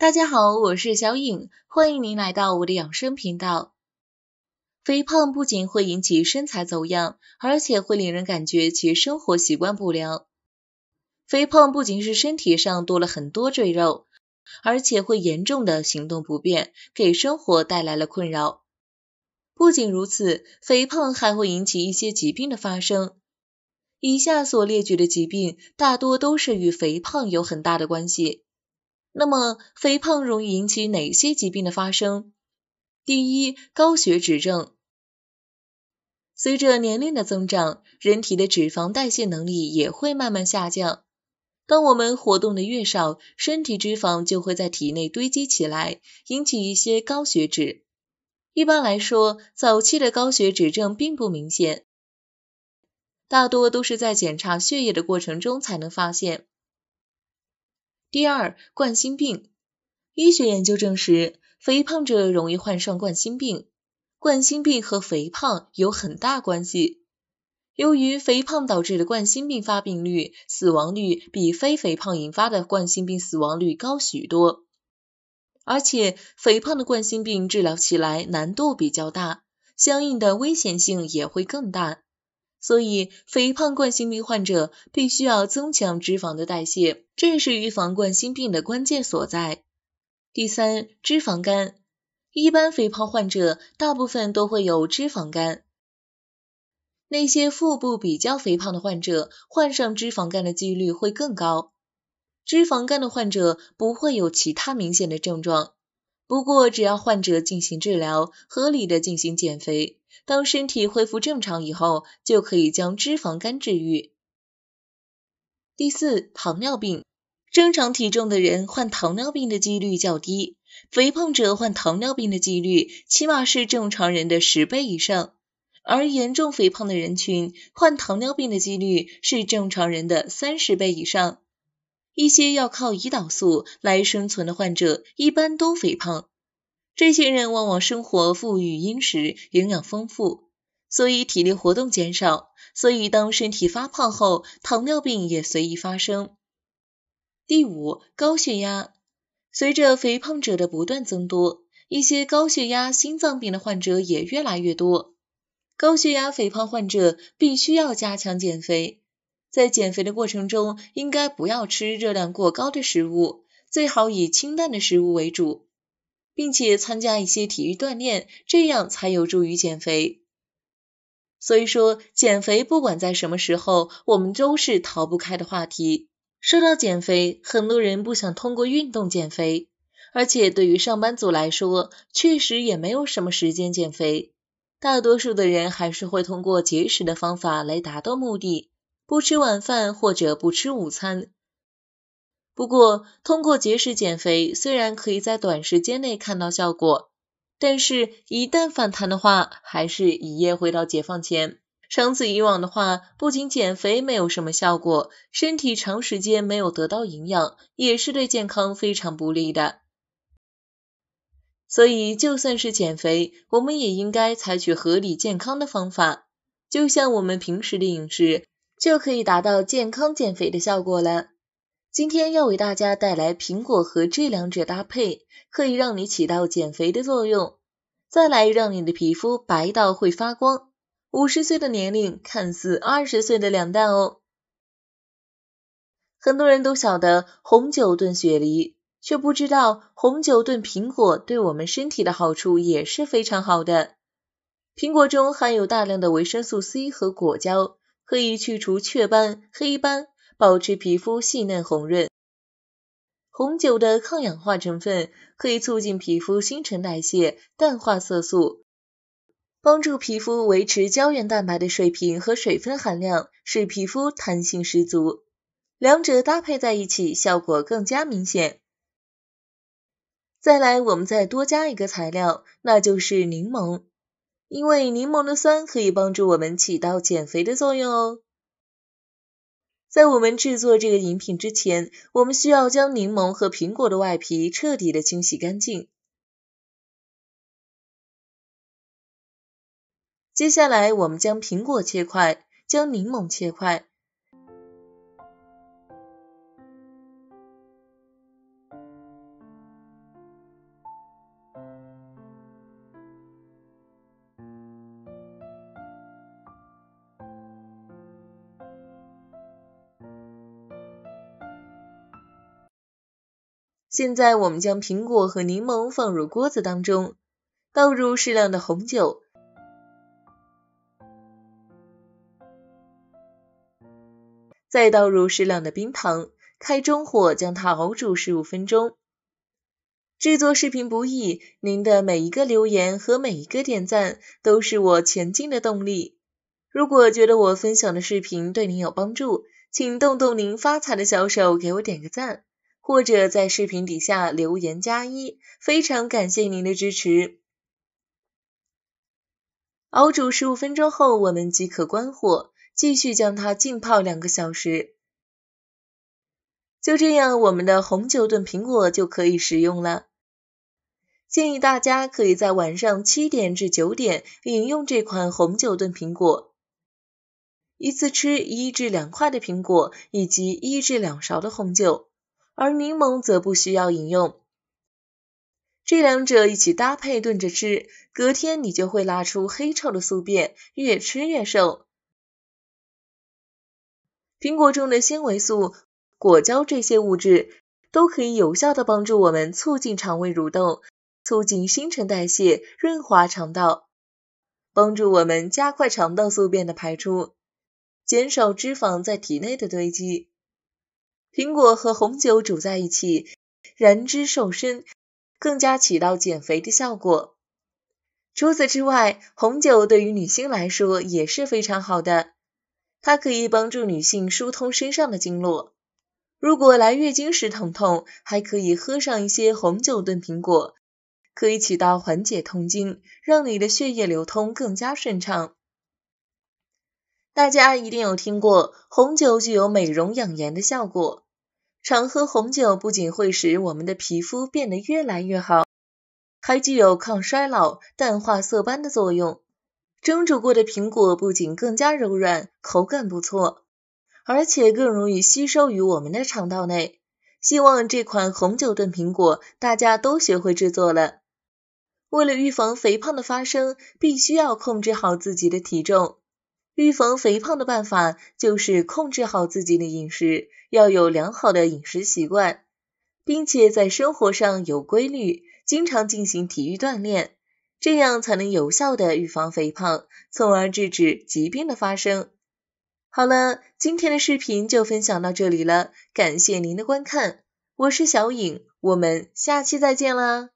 大家好，我是小颖，欢迎您来到我的养生频道。肥胖不仅会引起身材走样，而且会令人感觉其生活习惯不良。肥胖不仅是身体上多了很多赘肉，而且会严重的行动不便，给生活带来了困扰。不仅如此，肥胖还会引起一些疾病的发生。以下所列举的疾病大多都是与肥胖有很大的关系。那么，肥胖容易引起哪些疾病的发生？第一，高血脂症。随着年龄的增长，人体的脂肪代谢能力也会慢慢下降。当我们活动的越少，身体脂肪就会在体内堆积起来，引起一些高血脂。一般来说，早期的高血脂症并不明显，大多都是在检查血液的过程中才能发现。第二，冠心病。医学研究证实，肥胖者容易患上冠心病，冠心病和肥胖有很大关系。由于肥胖导致的冠心病发病率、死亡率比非肥胖引发的冠心病死亡率高许多，而且肥胖的冠心病治疗起来难度比较大，相应的危险性也会更大。所以，肥胖冠心病患者必须要增强脂肪的代谢，这是预防冠心病的关键所在。第三，脂肪肝。一般肥胖患者大部分都会有脂肪肝，那些腹部比较肥胖的患者，患上脂肪肝的几率会更高。脂肪肝的患者不会有其他明显的症状。不过，只要患者进行治疗，合理的进行减肥，当身体恢复正常以后，就可以将脂肪肝治愈。第四，糖尿病，正常体重的人患糖尿病的几率较低，肥胖者患糖尿病的几率起码是正常人的十倍以上，而严重肥胖的人群，患糖尿病的几率是正常人的三十倍以上。一些要靠胰岛素来生存的患者一般都肥胖，这些人往往生活富裕、饮食营养丰富，所以体力活动减少，所以当身体发胖后，糖尿病也随意发生。第五，高血压，随着肥胖者的不断增多，一些高血压、心脏病的患者也越来越多。高血压肥胖患者必须要加强减肥。在减肥的过程中，应该不要吃热量过高的食物，最好以清淡的食物为主，并且参加一些体育锻炼，这样才有助于减肥。所以说，减肥不管在什么时候，我们都是逃不开的话题。说到减肥，很多人不想通过运动减肥，而且对于上班族来说，确实也没有什么时间减肥，大多数的人还是会通过节食的方法来达到目的。不吃晚饭或者不吃午餐，不过通过节食减肥，虽然可以在短时间内看到效果，但是一旦反弹的话，还是一夜回到解放前。长此以往的话，不仅减肥没有什么效果，身体长时间没有得到营养，也是对健康非常不利的。所以，就算是减肥，我们也应该采取合理健康的方法，就像我们平时的饮食。就可以达到健康减肥的效果了。今天要为大家带来苹果和这两者搭配，可以让你起到减肥的作用，再来让你的皮肤白到会发光。五十岁的年龄，看似二十岁的两弹哦。很多人都晓得红酒炖雪梨，却不知道红酒炖苹果对我们身体的好处也是非常好的。苹果中含有大量的维生素 C 和果胶。可以去除雀斑、黑斑，保持皮肤细嫩红润。红酒的抗氧化成分可以促进皮肤新陈代谢，淡化色素，帮助皮肤维持胶原蛋白的水平和水分含量，使皮肤弹性十足。两者搭配在一起，效果更加明显。再来，我们再多加一个材料，那就是柠檬。因为柠檬的酸可以帮助我们起到减肥的作用哦。在我们制作这个饮品之前，我们需要将柠檬和苹果的外皮彻底的清洗干净。接下来，我们将苹果切块，将柠檬切块。现在我们将苹果和柠檬放入锅子当中，倒入适量的红酒，再倒入适量的冰糖，开中火将它熬煮十五分钟。制作视频不易，您的每一个留言和每一个点赞都是我前进的动力。如果觉得我分享的视频对您有帮助，请动动您发财的小手给我点个赞。或者在视频底下留言加一，非常感谢您的支持。熬煮十五分钟后，我们即可关火，继续将它浸泡两个小时。就这样，我们的红酒炖苹果就可以食用了。建议大家可以在晚上七点至九点饮用这款红酒炖苹果，一次吃一至两块的苹果，以及一至两勺的红酒。而柠檬则不需要饮用，这两者一起搭配炖着吃，隔天你就会拉出黑臭的宿便，越吃越瘦。苹果中的纤维素、果胶这些物质，都可以有效的帮助我们促进肠胃蠕动，促进新陈代谢，润滑肠道，帮助我们加快肠道宿便的排出，减少脂肪在体内的堆积。苹果和红酒煮在一起，燃脂瘦身，更加起到减肥的效果。除此之外，红酒对于女性来说也是非常好的，它可以帮助女性疏通身上的经络。如果来月经时疼痛，还可以喝上一些红酒炖苹果，可以起到缓解痛经，让你的血液流通更加顺畅。大家一定有听过红酒具有美容养颜的效果。常喝红酒不仅会使我们的皮肤变得越来越好，还具有抗衰老、淡化色斑的作用。蒸煮过的苹果不仅更加柔软，口感不错，而且更容易吸收于我们的肠道内。希望这款红酒炖苹果大家都学会制作了。为了预防肥胖的发生，必须要控制好自己的体重。预防肥胖的办法就是控制好自己的饮食，要有良好的饮食习惯，并且在生活上有规律，经常进行体育锻炼，这样才能有效的预防肥胖，从而制止疾病的发生。好了，今天的视频就分享到这里了，感谢您的观看，我是小颖，我们下期再见啦。